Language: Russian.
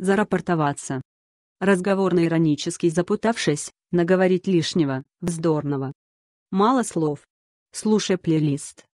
зарапортоваться. Разговорно-иронический запутавшись, наговорить лишнего, вздорного. Мало слов. Слушай плейлист.